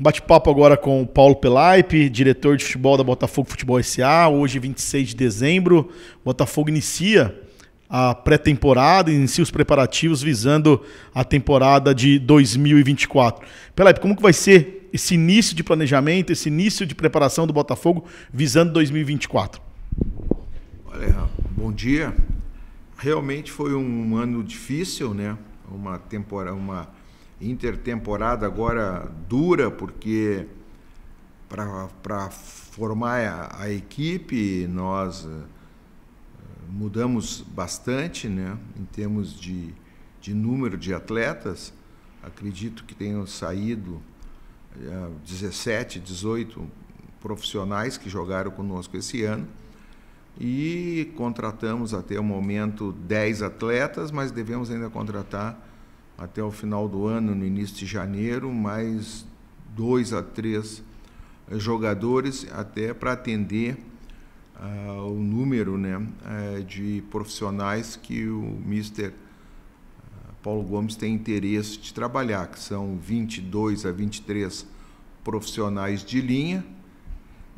Bate-papo agora com o Paulo Pelaipe, diretor de futebol da Botafogo Futebol SA. Hoje, 26 de dezembro, Botafogo inicia a pré-temporada, inicia os preparativos visando a temporada de 2024. Pelaipe, como que vai ser esse início de planejamento, esse início de preparação do Botafogo visando 2024? Olha, bom dia. Realmente foi um ano difícil, né? Uma temporada, uma intertemporada agora dura, porque para formar a, a, equipe nós eh, mudamos bastante né, em termos de, de número de atletas. Acredito que tenham saído 17, eh, 18 profissionais que jogaram conosco esse ano. E contratamos até o momento 10 atletas, mas devemos ainda contratar até o final do ano, no início de janeiro, mais dois a três eh, jogadores, até para atender uh, o número né, uh, de profissionais que o Mister ah, Paulo Gomes tem interesse de trabalhar, que são 22 a 23 profissionais de linha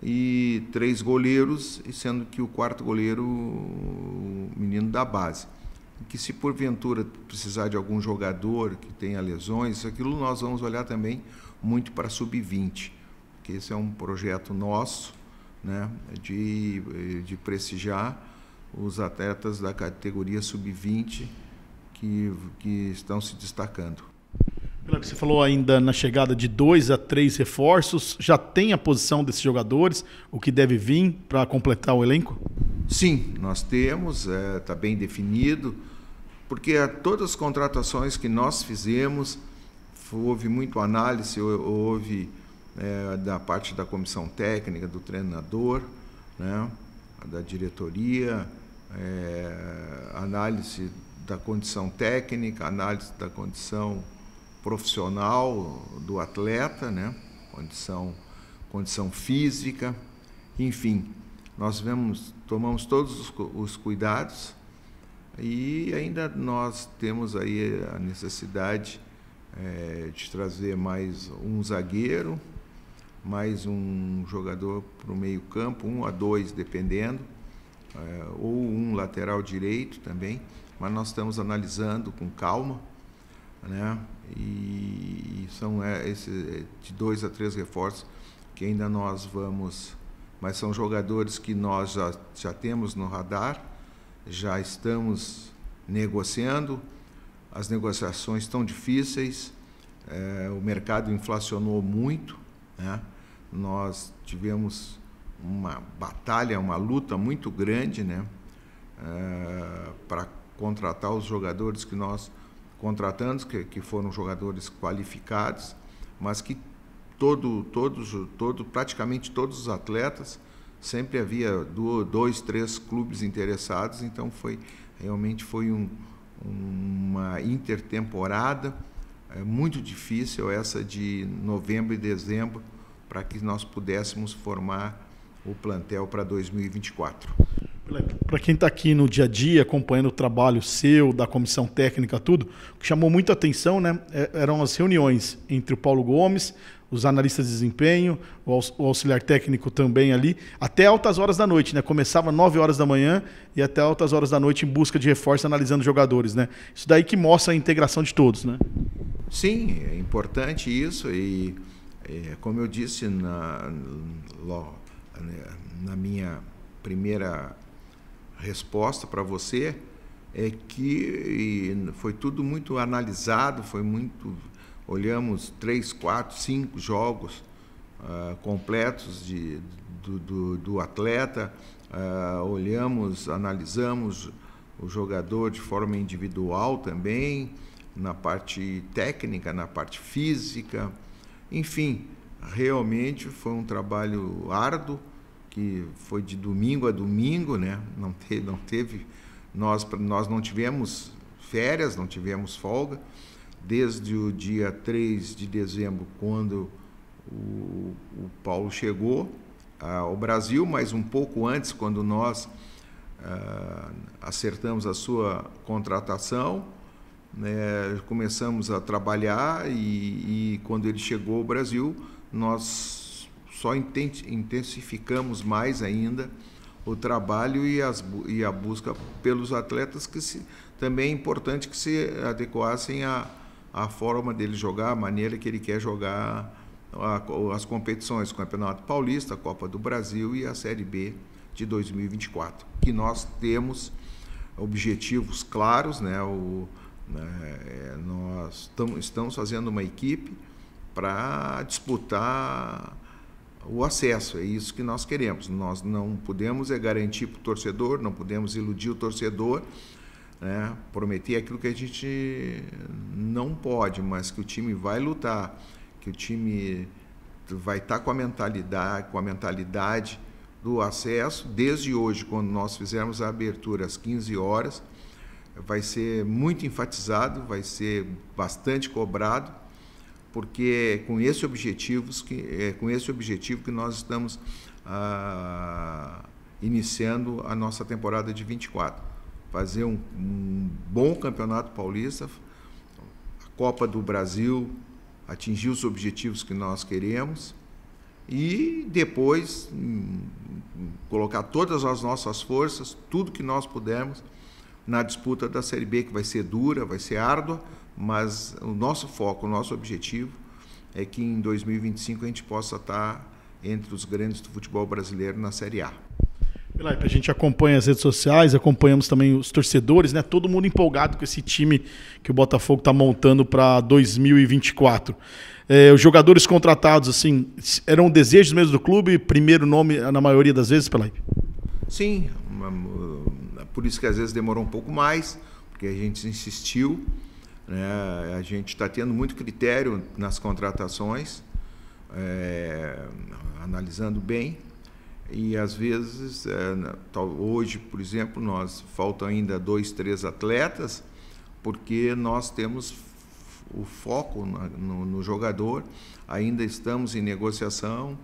e três goleiros, sendo que o quarto goleiro, o menino da base que se porventura precisar de algum jogador que tenha lesões, aquilo nós vamos olhar também muito para sub-20, porque esse é um projeto nosso, né, de, de prestigiar os atletas da categoria sub-20 que, que estão se destacando. você falou ainda na chegada de dois a três reforços, já tem a posição desses jogadores, o que deve vir para completar o elenco? Sim, nós temos, está é, tá bem definido porque a todas as contratações que nós fizemos, houve muito análise, houve é, da parte da comissão técnica, do treinador, né, da diretoria, é, análise da condição técnica, análise da condição profissional do atleta, né, condição, condição física, enfim, nós vemos, tomamos todos os, os cuidados e ainda nós temos aí a necessidade é, de trazer mais um zagueiro, mais um jogador para o meio-campo, um a dois, dependendo, é, ou um lateral direito também, mas nós estamos analisando com calma, né? E, e são é, esse, é, de dois a três reforços que ainda nós vamos, mas são jogadores que nós já, já temos no radar já estamos negociando. As negociações estão difíceis, é, o mercado inflacionou muito. Né? Nós tivemos uma batalha, uma luta muito grande né? É, para contratar os jogadores que nós contratamos, que, que foram jogadores qualificados, mas que todo, todos, todo, praticamente todos os atletas sempre havia dois, três clubes interessados, então foi realmente foi um, uma intertemporada é muito difícil essa de novembro e dezembro para que nós pudéssemos formar o plantel para 2024. Para quem está aqui no dia a dia acompanhando o trabalho seu, da comissão técnica, tudo, o que chamou muita atenção né, é, eram as reuniões entre o Paulo Gomes, os analistas de desempenho, o, aux, o auxiliar técnico também ali, até altas horas da noite, né? Começava 9 horas da manhã e até altas horas da noite em busca de reforço, analisando jogadores, né? Isso daí que mostra a integração de todos, né? Sim, é importante isso e, é, como eu disse na, né, na minha primeira resposta para você, é que foi tudo muito analisado, foi muito olhamos três, quatro, cinco jogos uh, completos de, do, do, do atleta, uh, olhamos, analisamos o jogador de forma individual também, na parte técnica, na parte física, enfim, realmente foi um trabalho árduo que foi de domingo a domingo, né? Não teve, não teve nós, nós não tivemos férias, não tivemos folga desde o dia 3 de dezembro, quando o, o Paulo chegou ah, ao Brasil, mas um pouco antes, quando nós ah, acertamos a sua contratação, né, começamos a trabalhar e, e, quando ele chegou ao Brasil, nós só intensificamos mais ainda o trabalho e, as, e a busca pelos atletas que se, também é importante que se adequassem a, a forma dele jogar, a maneira que ele quer jogar as competições, o Campeonato Paulista, a Copa do Brasil e a Série B de 2024, que nós temos objetivos claros, né? O, né é, nós tam, estamos fazendo uma equipe para disputar o acesso, é isso que nós queremos. Nós não podemos é garantir para o torcedor, não podemos iludir o torcedor, né, prometer aquilo que a gente não pode, mas que o time vai lutar, que o time vai estar tá com a mentalidade, com a mentalidade do acesso desde hoje, quando nós fizermos a abertura às 15 horas, vai ser muito enfatizado, vai ser bastante cobrado, porque é com esse objetivos que é com esse objetivo que nós estamos ah, iniciando a nossa temporada de 24 fazer um, um bom campeonato paulista, a Copa do Brasil, atingir os objetivos que nós queremos e depois hum, hum, colocar todas as nossas forças, tudo que nós pudermos, na disputa da Série B, que vai ser dura, vai ser árdua, mas o nosso foco, o nosso objetivo é que em 2025 a gente possa estar entre os grandes do futebol brasileiro na Série A. A gente acompanha as redes sociais, acompanhamos também os torcedores, né? Todo mundo empolgado com esse time que o Botafogo está montando para 2024. É, os jogadores contratados, assim, eram desejos mesmo do clube, primeiro nome na maioria das vezes, Pelaipe? Sim, é por isso que às vezes demorou um pouco mais, porque a gente insistiu. Né? A gente está tendo muito critério nas contratações, é, analisando bem e às vezes, é, hoje, por exemplo, nós faltam ainda dois, três atletas, porque nós temos o foco no, no jogador, ainda estamos em negociação,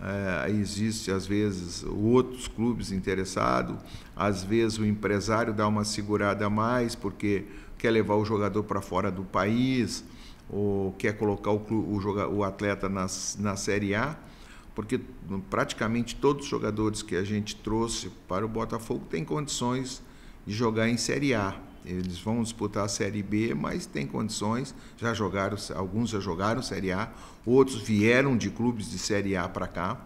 é, existe às vezes outros clubes interessados, às vezes o empresário dá uma segurada a mais porque quer levar o jogador para fora do país ou quer colocar o, o, o atleta na, na Série A porque praticamente todos os jogadores que a gente trouxe para o Botafogo têm condições de jogar em Série A. Eles vão disputar a Série B, mas têm condições. Já jogaram, alguns já jogaram Série A, outros vieram de clubes de Série A para cá,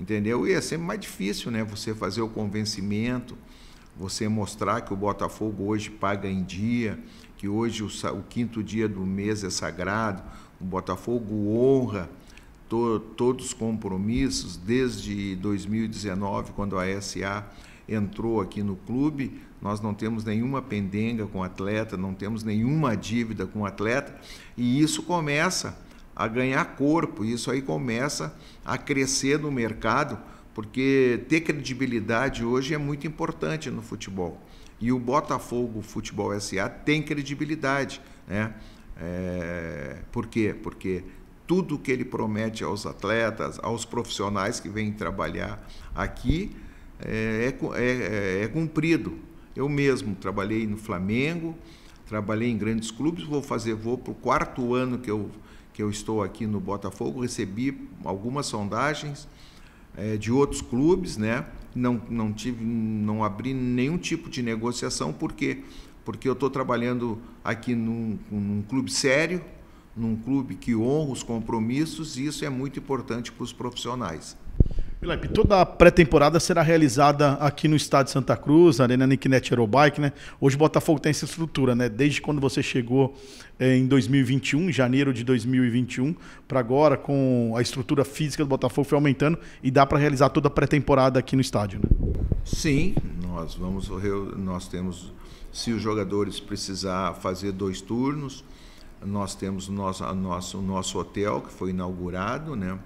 entendeu? E é sempre mais difícil, né? Você fazer o convencimento, você mostrar que o Botafogo hoje paga em dia, que hoje o, o quinto dia do mês é sagrado, o Botafogo honra to, todos os compromissos desde 2019, quando a SA entrou aqui no clube. Nós não temos nenhuma pendenga com atleta, não temos nenhuma dívida com atleta, e isso começa a ganhar corpo, isso aí começa a crescer no mercado, porque ter credibilidade hoje é muito importante no futebol. E o Botafogo Futebol SA tem credibilidade, né? É, por quê? Porque tudo o que ele promete aos atletas, aos profissionais que vêm trabalhar aqui, é é, é, é, é, cumprido. Eu mesmo trabalhei no Flamengo, trabalhei em grandes clubes, vou fazer vou para o quarto ano que eu, que eu estou aqui no Botafogo, recebi algumas sondagens é, de outros clubes, né? Não, não tive, não abri nenhum tipo de negociação, por quê? Porque eu estou trabalhando aqui num, num clube sério, num clube que honra os compromissos e isso é muito importante para os profissionais. Felipe, toda a pré-temporada será realizada aqui no estádio Santa Cruz, Arena Nikinet Aerobike, né? Hoje o Botafogo tem essa estrutura, né? Desde quando você chegou eh, em 2021, janeiro de 2021, para agora, com a estrutura física do Botafogo foi aumentando e dá para realizar toda a pré-temporada aqui no estádio, né? Sim, nós vamos, nós temos, se os jogadores precisar fazer dois turnos, nós temos o nosso, a nosso, o nosso hotel que foi inaugurado, né?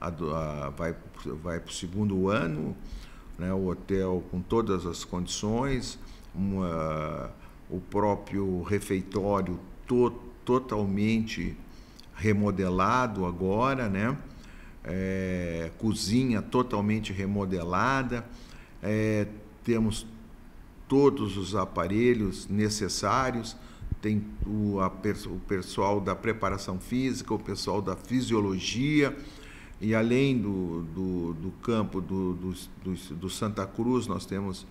A, a, vai, vai para o segundo ano, né? o hotel com todas as condições, uma, o próprio refeitório to, totalmente remodelado agora, né? É, cozinha totalmente remodelada, é, temos todos os aparelhos necessários tem o, a, o pessoal da preparação física, o pessoal da fisiologia, e além do, do, do campo do, do, do, do, Santa Cruz, nós temos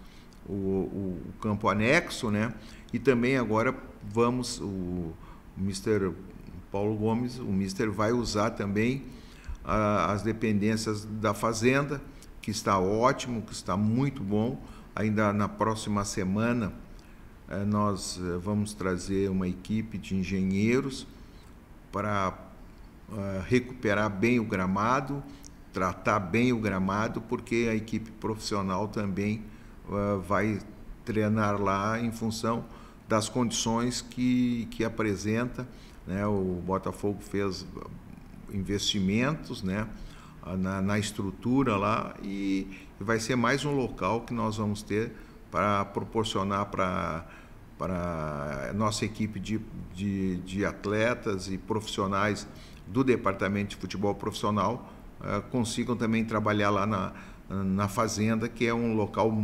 o, o, o, campo anexo, né? E também agora vamos, o Mr. Paulo Gomes, o Mister vai usar também as dependências da fazenda, que está ótimo, que está muito bom. Ainda na próxima semana eh, nós eh, vamos trazer uma equipe de engenheiros para eh, recuperar bem o gramado, tratar bem o gramado, porque a equipe profissional também vai treinar lá em função das condições que, que apresenta. Né? O Botafogo fez investimentos né? Ah, na, na estrutura lá e vai ser mais um local que nós vamos ter para proporcionar para para nossa equipe de, de, de, atletas e profissionais do departamento de futebol profissional uh, consigam também trabalhar lá na, na fazenda, que é um local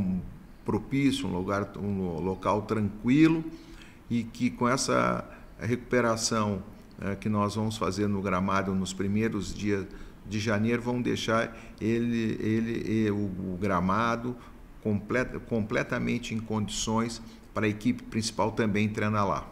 propício, um lugar, um local tranquilo e que com essa recuperação uh, que nós vamos fazer no gramado nos primeiros dias de janeiro vão deixar ele, ele, ele o, o gramado complet, completamente em condições para a equipe principal também treinar lá.